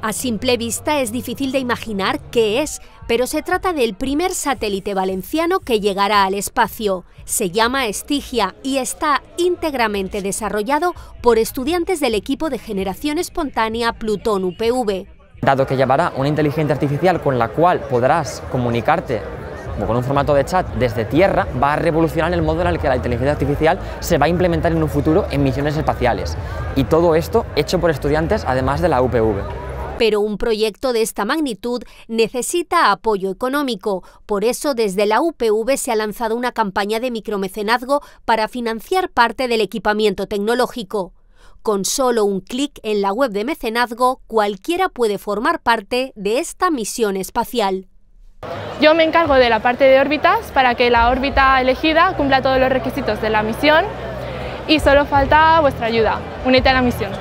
A simple vista es difícil de imaginar qué es, pero se trata del primer satélite valenciano que llegará al espacio. Se llama Estigia y está íntegramente desarrollado por estudiantes del equipo de generación espontánea Plutón UPV. Dado que llevará una inteligencia artificial con la cual podrás comunicarte con un formato de chat desde Tierra, va a revolucionar el modo en el que la inteligencia artificial se va a implementar en un futuro en misiones espaciales. Y todo esto hecho por estudiantes además de la UPV. Pero un proyecto de esta magnitud necesita apoyo económico. Por eso desde la UPV se ha lanzado una campaña de micromecenazgo para financiar parte del equipamiento tecnológico. Con solo un clic en la web de mecenazgo, cualquiera puede formar parte de esta misión espacial. Yo me encargo de la parte de órbitas para que la órbita elegida cumpla todos los requisitos de la misión y solo falta vuestra ayuda. Únete a la misión.